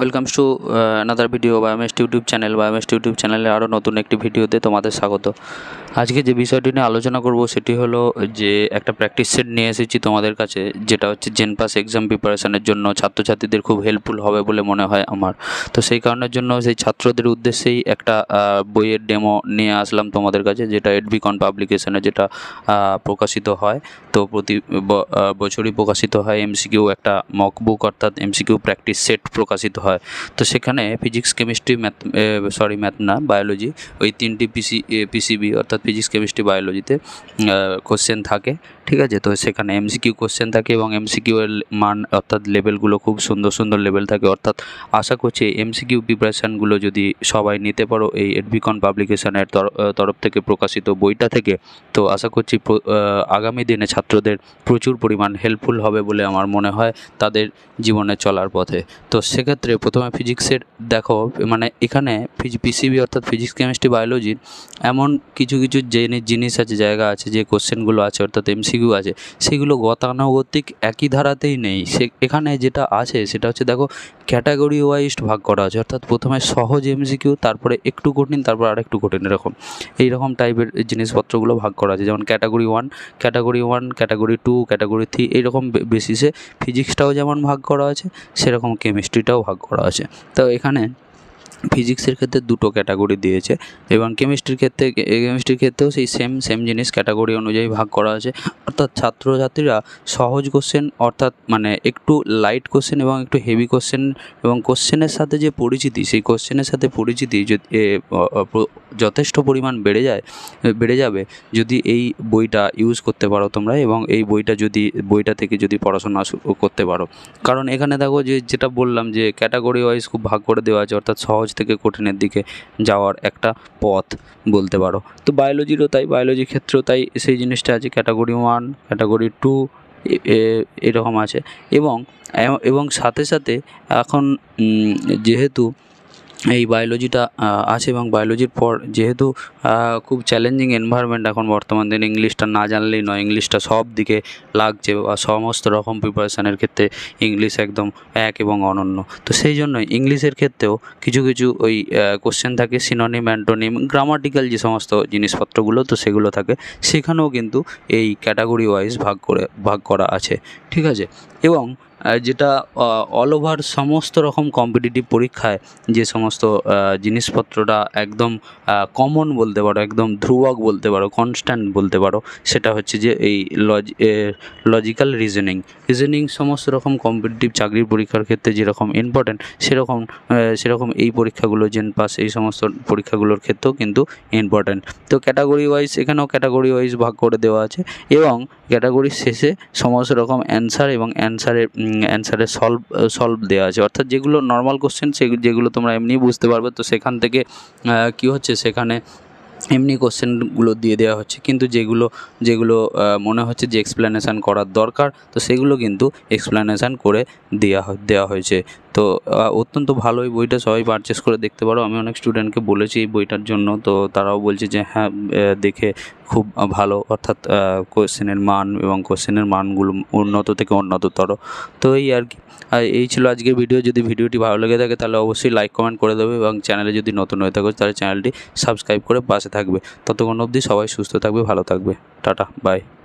welcomes to another video বা MS YouTube channel বা YouTube চ্যানেলে আরও নতুন একটি ভিডিওতে তোমাদের স্বাগত আজকে যে বিষয়টি নিয়ে আলোচনা করব সেটি হলো যে একটা প্র্যাকটিস সেট নিয়ে এসেছি তোমাদের কাছে যেটা হচ্ছে জেনপাস এক্সাম প্রিপারেশানের জন্য ছাত্রছাত্রীদের খুব হেল্পফুল হবে বলে মনে হয় আমার তো সেই কারণের জন্য সেই ছাত্রদের উদ্দেশ্যেই একটা বইয়ের ডেমো নিয়ে আসলাম তোমাদের কাছে যেটা এডবিকন পাবলিকেশনে যেটা প্রকাশিত হয় তো প্রতি বছরই প্রকাশিত হয় এমসিকিউ একটা মকবুক অর্থাৎ এমসিকিউ প্র্যাকটিস সেট প্রকাশিত হয় হয় তো সেখানে physics chemistry math sorry math না বায়োলজি ওই তিনটি পিসি পিসিবি অর্থাৎ ফিজিক্স কেমিস্ট্রি বায়োলজিতে কোশ্চেন থাকে ঠিক আছে তো সেখানে এমসিকিউ কোশ্চেন থাকে এবং এমসিকিউ এর মান অর্থাৎ লেভেলগুলো খুব সুন্দর সুন্দর লেভেল থাকে অর্থাৎ আশা করছি এমসিকিউ প্রিপারেশানগুলো যদি সবাই নিতে পারো এই এডভিকন পাবলিকেশনের তরফ থেকে প্রকাশিত বইটা থেকে তো আশা করছি আগামী দিনে ছাত্রদের প্রচুর পরিমাণ হেল্পফুল হবে বলে আমার মনে হয় তাদের জীবনে চলার পথে তো সেক্ষেত্রে প্রথমে ফিজিক্সের দেখো মানে এখানে পিসিবি অর্থাৎ ফিজিক্স কেমিস্ট্রি বায়োলজির এমন কিছু কিছু যে জিনিস আছে জায়গা আছে যে কোশ্চেনগুলো আছে অর্থাৎ এমসিকিউ আছে সেগুলো গতানুগতিক একই ধারাতেই নেই সে এখানে যেটা আছে সেটা হচ্ছে দেখো ক্যাটাগরি ওয়াইজ ভাগ করা আছে অর্থাৎ প্রথমে সহজ এমসিকিউ তারপরে একটু কঠিন তারপর আর একটু কঠিন এরকম এইরকম টাইপের জিনিসপত্রগুলো ভাগ করা আছে যেমন category one category one category two category three এইরকম বেসিসে ফিজিক্সটাও যেমন ভাগ করা আছে সেরকম কেমিস্ট্রিটাও ভাগ করা আছে তো এখানে ফিজিক্সের ক্ষেত্রে দুটো ক্যাটাগরি দিয়েছে এবং কেমিস্ট্রির ক্ষেত্রে কেমিস্ট্রির ক্ষেত্রেও সেই সেম সেম জিনিস ক্যাটাগরি অনুযায়ী ভাগ করা আছে অর্থাৎ ছাত্রছাত্রীরা সহজ কোশ্চেন অর্থাৎ মানে একটু লাইট কোশ্চেন এবং একটু হেভি কোশ্চেন এবং কোশ্চেনের সাথে যে পরিচিতি সেই কোশ্চেনের সাথে পরিচিতি যদি যথেষ্ট পরিমাণ বেড়ে যায় বেড়ে যাবে যদি এই বইটা ইউজ করতে পারো তোমরা এবং এই বইটা যদি বইটা থেকে যদি পড়াশোনা করতে পারো কারণ এখানে দেখো যে যেটা বললাম যে ক্যাটাগরি ওয়াইজ খুব ভাগ করে দেওয়া আছে অর্থাৎ সহজ সহজ থেকে কঠিনের দিকে যাওয়ার একটা পথ বলতে পারো তো বায়োলজিরও তাই বায়োলজির ক্ষেত্রেও তাই সেই জিনিসটা আছে ক্যাটাগরি ওয়ান ক্যাটাগরি টু এরকম আছে এবং এবং সাথে সাথে এখন যেহেতু এই বায়োলজিটা আছে এবং বায়োলজির পর যেহেতু খুব চ্যালেঞ্জিং এনভায়রনমেন্ট এখন বর্তমান দিনে ইংলিশটা না জানলেই নয় ইংলিশটা সব দিকে লাগছে বা সমস্ত রকম প্রিপারেশানের ক্ষেত্রে ইংলিশ একদম এক এবং অনন্য তো সেই জন্য ইংলিশের ক্ষেত্রেও কিছু কিছু ওই কোশ্চেন থাকে সিনোনিম অ্যান্টোনিম গ্রামাটিক্যাল যে সমস্ত জিনিসপত্রগুলো তো সেগুলো থাকে সেখানেও কিন্তু এই ক্যাটাগরি ওয়াইজ ভাগ করে ভাগ করা আছে ঠিক আছে এবং যেটা অল ওভার সমস্ত রকম কম্পিটিটিভ পরীক্ষায় যে সমস্ত সমস্ত জিনিসপত্রটা একদম কমন বলতে পারো একদম ধ্রুবক বলতে পারো কনস্ট্যান্ট বলতে পারো সেটা হচ্ছে যে এই লজ লজিক্যাল রিজনিং রিজনিং সমস্ত রকম কম্পিটিটিভ চাকরির পরীক্ষার ক্ষেত্রে যেরকম ইম্পর্ট্যান্ট সেরকম সেরকম এই পরীক্ষাগুলো জেন পাস এই সমস্ত পরীক্ষাগুলোর ক্ষেত্রেও কিন্তু ইম্পর্ট্যান্ট তো ক্যাটাগরি ওয়াইজ এখানেও ক্যাটাগরি ওয়াইজ ভাগ করে দেওয়া আছে এবং ক্যাটাগরির শেষে সমস্ত রকম অ্যান্সার এবং অ্যান্সারের অ্যান্সারের সলভ সলভ দেওয়া আছে অর্থাৎ যেগুলো নর্মাল কোশ্চেন সে যেগুলো তোমরা এমনি বুঝতে পারবে তো সেখান থেকে কি হচ্ছে সেখানে এমনি কোশ্চেনগুলো দিয়ে দেওয়া হচ্ছে কিন্তু যেগুলো যেগুলো মনে হচ্ছে যে এক্সপ্লেনেশান করার দরকার তো সেগুলো কিন্তু এক্সপ্লেনেশান করে দেওয়া দেওয়া হয়েছে তো অত্যন্ত ভালো এই বইটা সবাই পারচেস করে দেখতে পারো আমি অনেক স্টুডেন্টকে বলেছি এই বইটার জন্য তো তারাও বলছে যে হ্যাঁ দেখে খুব ভালো অর্থাৎ কোশ্চেনের মান এবং কোশ্চেনের মানগুলো উন্নত থেকে উন্নততর তো এই আর কি এই ছিল আজকের ভিডিও যদি ভিডিওটি ভালো লেগে থাকে তাহলে অবশ্যই লাইক কমেন্ট করে দেবে এবং চ্যানেলে যদি নতুন হয়ে থাকো তাহলে চ্যানেলটি সাবস্ক্রাইব করে পাশে থাকবে ততক্ষণ অবধি সবাই সুস্থ থাকবে ভালো থাকবে টাটা বাই